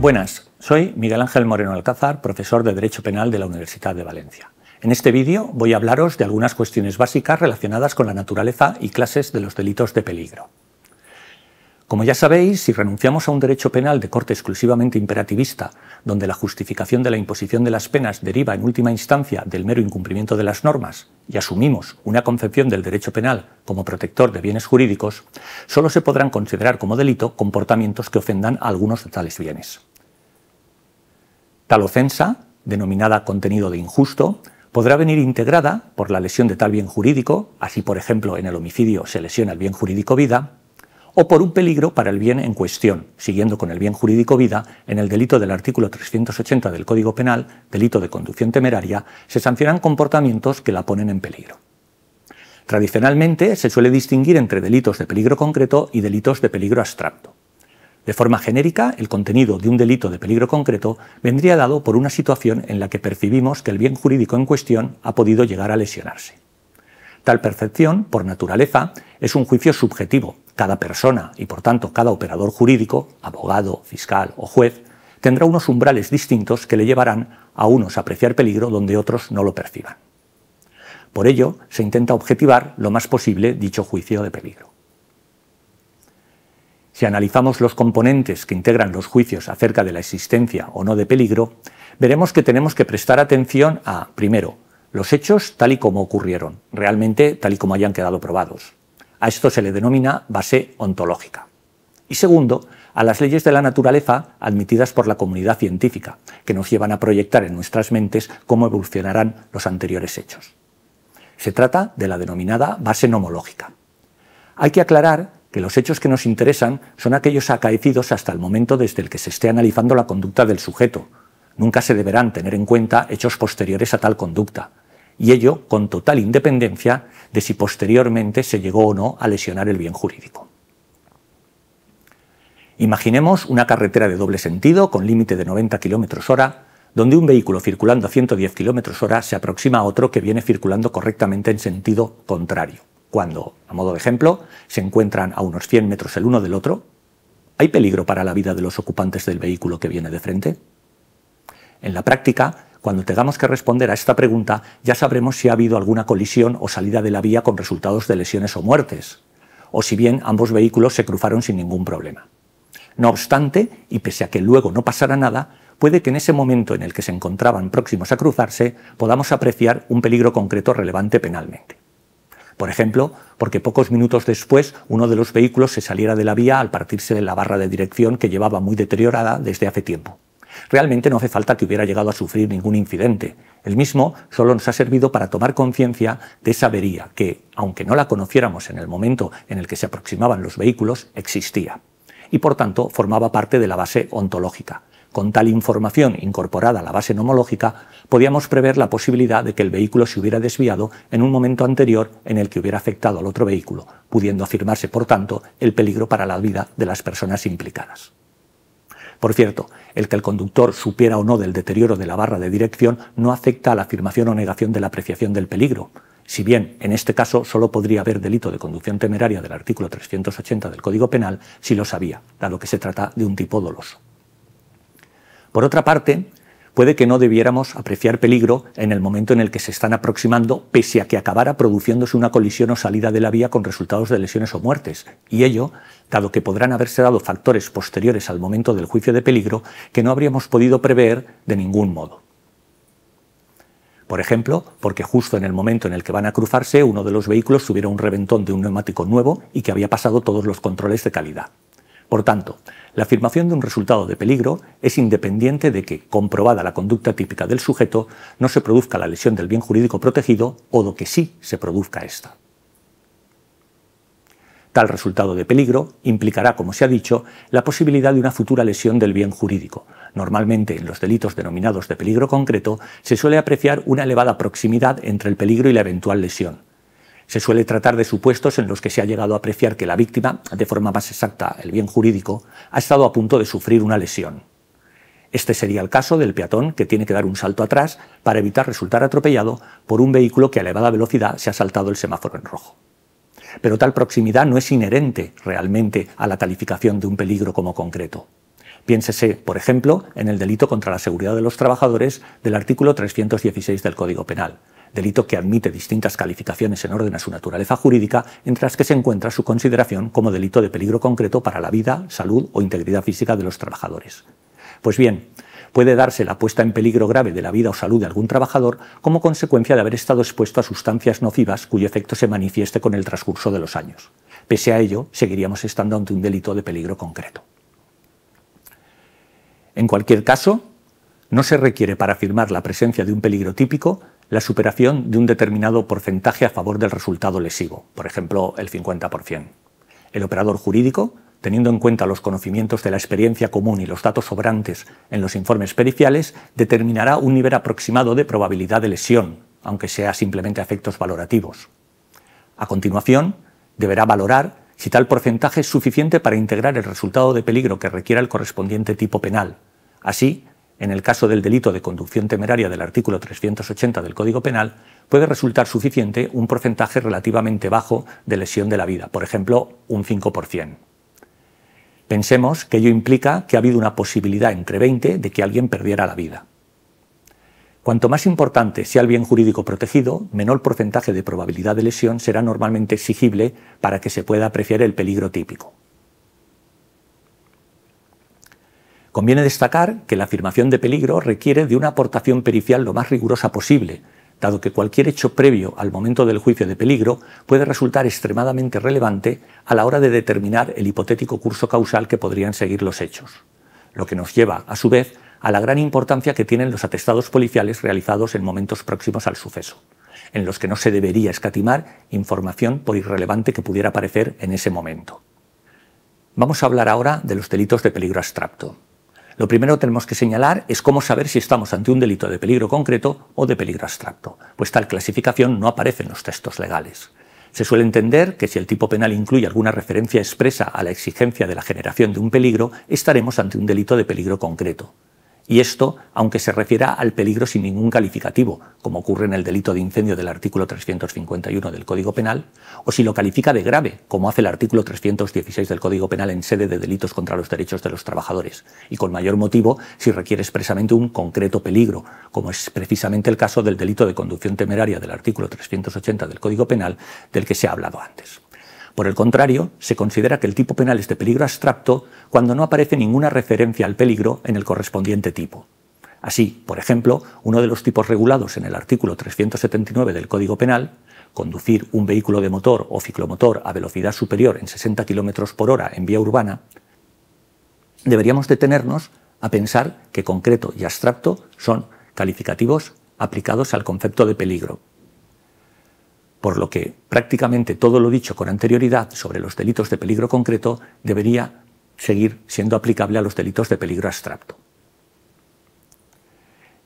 Buenas, soy Miguel Ángel Moreno Alcázar, profesor de Derecho Penal de la Universidad de Valencia. En este vídeo voy a hablaros de algunas cuestiones básicas relacionadas con la naturaleza y clases de los delitos de peligro. Como ya sabéis, si renunciamos a un derecho penal de corte exclusivamente imperativista, donde la justificación de la imposición de las penas deriva en última instancia del mero incumplimiento de las normas, y asumimos una concepción del derecho penal como protector de bienes jurídicos, solo se podrán considerar como delito comportamientos que ofendan a algunos de tales bienes. Tal ofensa, denominada contenido de injusto, podrá venir integrada por la lesión de tal bien jurídico, así por ejemplo en el homicidio se lesiona el bien jurídico vida, o por un peligro para el bien en cuestión, siguiendo con el bien jurídico vida, en el delito del artículo 380 del Código Penal, delito de conducción temeraria, se sancionan comportamientos que la ponen en peligro. Tradicionalmente se suele distinguir entre delitos de peligro concreto y delitos de peligro abstracto. De forma genérica, el contenido de un delito de peligro concreto vendría dado por una situación en la que percibimos que el bien jurídico en cuestión ha podido llegar a lesionarse. Tal percepción, por naturaleza, es un juicio subjetivo. Cada persona y por tanto cada operador jurídico, abogado, fiscal o juez, tendrá unos umbrales distintos que le llevarán a unos a apreciar peligro donde otros no lo perciban. Por ello, se intenta objetivar lo más posible dicho juicio de peligro. Si analizamos los componentes que integran los juicios acerca de la existencia o no de peligro, veremos que tenemos que prestar atención a, primero, los hechos tal y como ocurrieron, realmente tal y como hayan quedado probados. A esto se le denomina base ontológica. Y segundo, a las leyes de la naturaleza admitidas por la comunidad científica, que nos llevan a proyectar en nuestras mentes cómo evolucionarán los anteriores hechos. Se trata de la denominada base nomológica. Hay que aclarar que los hechos que nos interesan son aquellos acaecidos hasta el momento desde el que se esté analizando la conducta del sujeto, nunca se deberán tener en cuenta hechos posteriores a tal conducta, y ello con total independencia de si posteriormente se llegó o no a lesionar el bien jurídico. Imaginemos una carretera de doble sentido con límite de 90 km hora, donde un vehículo circulando a 110 km hora se aproxima a otro que viene circulando correctamente en sentido contrario. Cuando, a modo de ejemplo, se encuentran a unos 100 metros el uno del otro, ¿hay peligro para la vida de los ocupantes del vehículo que viene de frente? En la práctica, cuando tengamos que responder a esta pregunta, ya sabremos si ha habido alguna colisión o salida de la vía con resultados de lesiones o muertes, o si bien ambos vehículos se cruzaron sin ningún problema. No obstante, y pese a que luego no pasara nada, puede que en ese momento en el que se encontraban próximos a cruzarse podamos apreciar un peligro concreto relevante penalmente. Por ejemplo, porque pocos minutos después uno de los vehículos se saliera de la vía al partirse de la barra de dirección que llevaba muy deteriorada desde hace tiempo. Realmente no hace falta que hubiera llegado a sufrir ningún incidente. El mismo solo nos ha servido para tomar conciencia de esa avería que, aunque no la conociéramos en el momento en el que se aproximaban los vehículos, existía. Y por tanto formaba parte de la base ontológica. Con tal información incorporada a la base nomológica, podíamos prever la posibilidad de que el vehículo se hubiera desviado en un momento anterior en el que hubiera afectado al otro vehículo, pudiendo afirmarse, por tanto, el peligro para la vida de las personas implicadas. Por cierto, el que el conductor supiera o no del deterioro de la barra de dirección no afecta a la afirmación o negación de la apreciación del peligro. Si bien en este caso solo podría haber delito de conducción temeraria del artículo 380 del Código Penal si lo sabía, dado que se trata de un tipo doloso. Por otra parte, puede que no debiéramos apreciar peligro en el momento en el que se están aproximando, pese a que acabara produciéndose una colisión o salida de la vía con resultados de lesiones o muertes, y ello, dado que podrán haberse dado factores posteriores al momento del juicio de peligro que no habríamos podido prever de ningún modo. Por ejemplo, porque justo en el momento en el que van a cruzarse, uno de los vehículos tuviera un reventón de un neumático nuevo y que había pasado todos los controles de calidad. Por tanto, la afirmación de un resultado de peligro es independiente de que, comprobada la conducta típica del sujeto, no se produzca la lesión del bien jurídico protegido o de que sí se produzca esta. Tal resultado de peligro implicará, como se ha dicho, la posibilidad de una futura lesión del bien jurídico. Normalmente, en los delitos denominados de peligro concreto, se suele apreciar una elevada proximidad entre el peligro y la eventual lesión. Se suele tratar de supuestos en los que se ha llegado a apreciar que la víctima, de forma más exacta el bien jurídico, ha estado a punto de sufrir una lesión. Este sería el caso del peatón que tiene que dar un salto atrás para evitar resultar atropellado por un vehículo que a elevada velocidad se ha saltado el semáforo en rojo. Pero tal proximidad no es inherente realmente a la calificación de un peligro como concreto. Piénsese, por ejemplo, en el delito contra la seguridad de los trabajadores del artículo 316 del Código Penal, delito que admite distintas calificaciones en orden a su naturaleza jurídica, entre las que se encuentra su consideración como delito de peligro concreto para la vida, salud o integridad física de los trabajadores. Pues bien, puede darse la puesta en peligro grave de la vida o salud de algún trabajador como consecuencia de haber estado expuesto a sustancias nocivas cuyo efecto se manifieste con el transcurso de los años. Pese a ello, seguiríamos estando ante un delito de peligro concreto. En cualquier caso, no se requiere para afirmar la presencia de un peligro típico la superación de un determinado porcentaje a favor del resultado lesivo, por ejemplo, el 50%. El operador jurídico, teniendo en cuenta los conocimientos de la experiencia común y los datos sobrantes en los informes periciales, determinará un nivel aproximado de probabilidad de lesión, aunque sea simplemente efectos valorativos. A continuación, deberá valorar si tal porcentaje es suficiente para integrar el resultado de peligro que requiera el correspondiente tipo penal, así en el caso del delito de conducción temeraria del artículo 380 del Código Penal, puede resultar suficiente un porcentaje relativamente bajo de lesión de la vida, por ejemplo, un 5%. Pensemos que ello implica que ha habido una posibilidad entre 20 de que alguien perdiera la vida. Cuanto más importante sea el bien jurídico protegido, menor porcentaje de probabilidad de lesión será normalmente exigible para que se pueda apreciar el peligro típico. Conviene destacar que la afirmación de peligro requiere de una aportación pericial lo más rigurosa posible, dado que cualquier hecho previo al momento del juicio de peligro puede resultar extremadamente relevante a la hora de determinar el hipotético curso causal que podrían seguir los hechos, lo que nos lleva, a su vez, a la gran importancia que tienen los atestados policiales realizados en momentos próximos al suceso, en los que no se debería escatimar información por irrelevante que pudiera parecer en ese momento. Vamos a hablar ahora de los delitos de peligro abstracto. Lo primero que tenemos que señalar es cómo saber si estamos ante un delito de peligro concreto o de peligro abstracto, pues tal clasificación no aparece en los textos legales. Se suele entender que si el tipo penal incluye alguna referencia expresa a la exigencia de la generación de un peligro, estaremos ante un delito de peligro concreto y esto aunque se refiera al peligro sin ningún calificativo, como ocurre en el delito de incendio del artículo 351 del Código Penal, o si lo califica de grave, como hace el artículo 316 del Código Penal en sede de delitos contra los derechos de los trabajadores, y con mayor motivo si requiere expresamente un concreto peligro, como es precisamente el caso del delito de conducción temeraria del artículo 380 del Código Penal del que se ha hablado antes. Por el contrario, se considera que el tipo penal es de peligro abstracto cuando no aparece ninguna referencia al peligro en el correspondiente tipo. Así, por ejemplo, uno de los tipos regulados en el artículo 379 del Código Penal, conducir un vehículo de motor o ciclomotor a velocidad superior en 60 km por hora en vía urbana, deberíamos detenernos a pensar que concreto y abstracto son calificativos aplicados al concepto de peligro, por lo que prácticamente todo lo dicho con anterioridad sobre los delitos de peligro concreto debería seguir siendo aplicable a los delitos de peligro abstracto.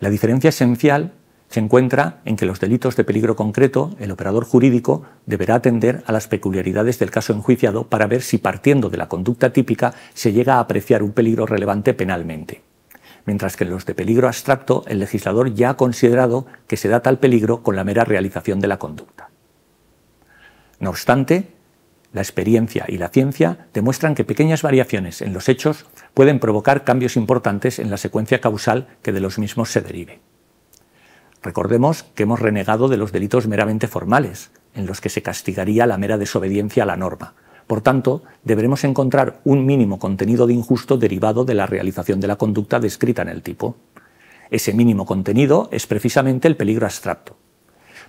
La diferencia esencial se encuentra en que los delitos de peligro concreto, el operador jurídico deberá atender a las peculiaridades del caso enjuiciado para ver si partiendo de la conducta típica se llega a apreciar un peligro relevante penalmente. Mientras que en los de peligro abstracto el legislador ya ha considerado que se da tal peligro con la mera realización de la conducta. No obstante, la experiencia y la ciencia demuestran que pequeñas variaciones en los hechos pueden provocar cambios importantes en la secuencia causal que de los mismos se derive. Recordemos que hemos renegado de los delitos meramente formales, en los que se castigaría la mera desobediencia a la norma. Por tanto, deberemos encontrar un mínimo contenido de injusto derivado de la realización de la conducta descrita en el tipo. Ese mínimo contenido es precisamente el peligro abstracto,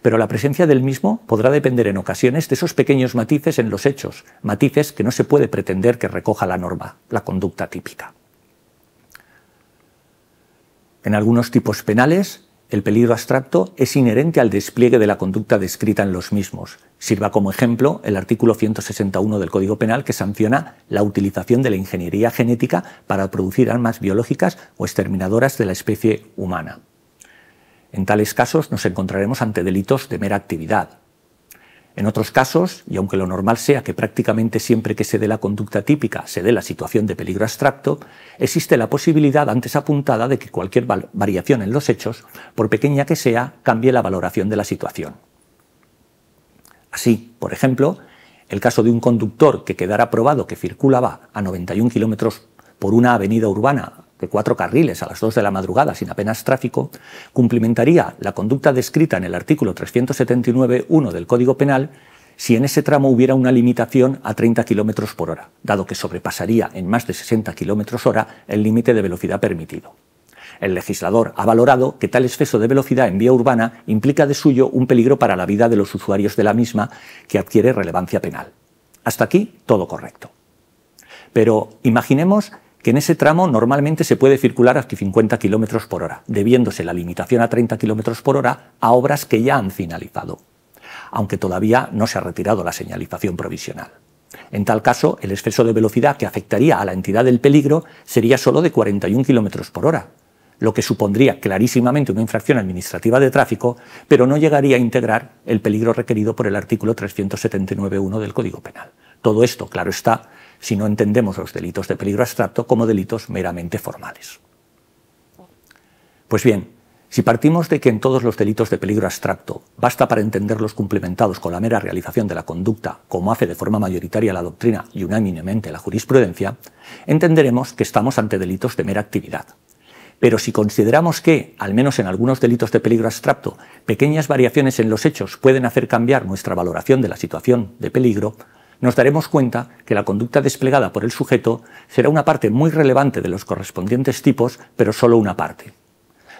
pero la presencia del mismo podrá depender en ocasiones de esos pequeños matices en los hechos, matices que no se puede pretender que recoja la norma, la conducta típica. En algunos tipos penales, el peligro abstracto es inherente al despliegue de la conducta descrita en los mismos. Sirva como ejemplo el artículo 161 del Código Penal que sanciona la utilización de la ingeniería genética para producir armas biológicas o exterminadoras de la especie humana. En tales casos nos encontraremos ante delitos de mera actividad. En otros casos, y aunque lo normal sea que prácticamente siempre que se dé la conducta típica se dé la situación de peligro abstracto, existe la posibilidad antes apuntada de que cualquier variación en los hechos, por pequeña que sea, cambie la valoración de la situación. Así, por ejemplo, el caso de un conductor que quedara probado que circulaba a 91 km por una avenida urbana cuatro carriles a las dos de la madrugada sin apenas tráfico, cumplimentaría la conducta descrita en el artículo 379.1 del Código Penal si en ese tramo hubiera una limitación a 30 km por hora, dado que sobrepasaría en más de 60 km hora el límite de velocidad permitido. El legislador ha valorado que tal exceso de velocidad en vía urbana implica de suyo un peligro para la vida de los usuarios de la misma que adquiere relevancia penal. Hasta aquí todo correcto. Pero imaginemos que en ese tramo normalmente se puede circular hasta 50 km por hora, debiéndose la limitación a 30 km por hora a obras que ya han finalizado, aunque todavía no se ha retirado la señalización provisional. En tal caso, el exceso de velocidad que afectaría a la entidad del peligro sería solo de 41 km por hora, lo que supondría clarísimamente una infracción administrativa de tráfico, pero no llegaría a integrar el peligro requerido por el artículo 379.1 del Código Penal. Todo esto, claro está, si no entendemos los delitos de peligro abstracto como delitos meramente formales. Pues bien, si partimos de que en todos los delitos de peligro abstracto basta para entenderlos complementados con la mera realización de la conducta, como hace de forma mayoritaria la doctrina y unánimemente la jurisprudencia, entenderemos que estamos ante delitos de mera actividad. Pero si consideramos que, al menos en algunos delitos de peligro abstracto, pequeñas variaciones en los hechos pueden hacer cambiar nuestra valoración de la situación de peligro, nos daremos cuenta que la conducta desplegada por el sujeto será una parte muy relevante de los correspondientes tipos, pero solo una parte,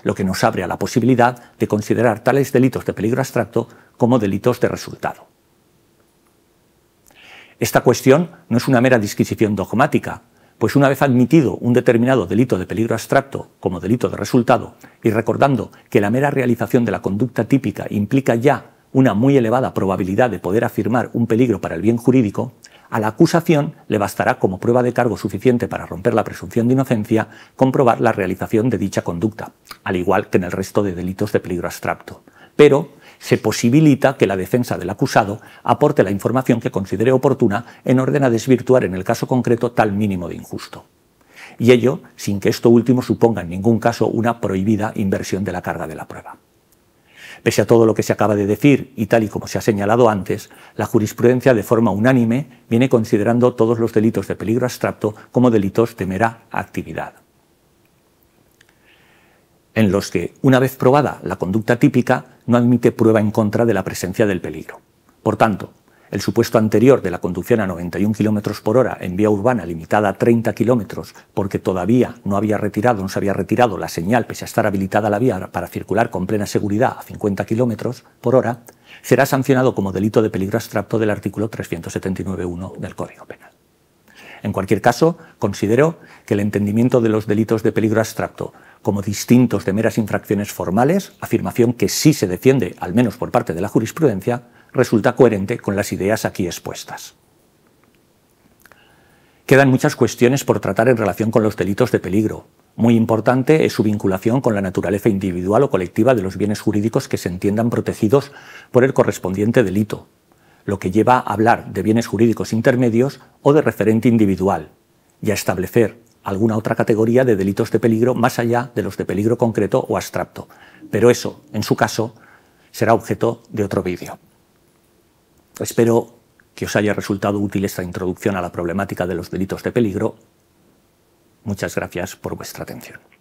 lo que nos abre a la posibilidad de considerar tales delitos de peligro abstracto como delitos de resultado. Esta cuestión no es una mera disquisición dogmática, pues una vez admitido un determinado delito de peligro abstracto como delito de resultado y recordando que la mera realización de la conducta típica implica ya una muy elevada probabilidad de poder afirmar un peligro para el bien jurídico, a la acusación le bastará como prueba de cargo suficiente para romper la presunción de inocencia comprobar la realización de dicha conducta, al igual que en el resto de delitos de peligro abstracto. Pero se posibilita que la defensa del acusado aporte la información que considere oportuna en orden a desvirtuar en el caso concreto tal mínimo de injusto. Y ello sin que esto último suponga en ningún caso una prohibida inversión de la carga de la prueba. Pese a todo lo que se acaba de decir y tal y como se ha señalado antes, la jurisprudencia de forma unánime viene considerando todos los delitos de peligro abstracto como delitos de mera actividad en los que, una vez probada la conducta típica, no admite prueba en contra de la presencia del peligro. Por tanto, el supuesto anterior de la conducción a 91 km por hora en vía urbana limitada a 30 km porque todavía no había retirado, no se había retirado la señal, pese a estar habilitada la vía para circular con plena seguridad a 50 km por hora, será sancionado como delito de peligro abstracto del artículo 379.1 del Código Penal. En cualquier caso, considero que el entendimiento de los delitos de peligro abstracto como distintos de meras infracciones formales, afirmación que sí se defiende, al menos por parte de la jurisprudencia, resulta coherente con las ideas aquí expuestas. Quedan muchas cuestiones por tratar en relación con los delitos de peligro. Muy importante es su vinculación con la naturaleza individual o colectiva de los bienes jurídicos que se entiendan protegidos por el correspondiente delito, lo que lleva a hablar de bienes jurídicos intermedios o de referente individual, y a establecer alguna otra categoría de delitos de peligro más allá de los de peligro concreto o abstracto. Pero eso, en su caso, será objeto de otro vídeo. Espero que os haya resultado útil esta introducción a la problemática de los delitos de peligro. Muchas gracias por vuestra atención.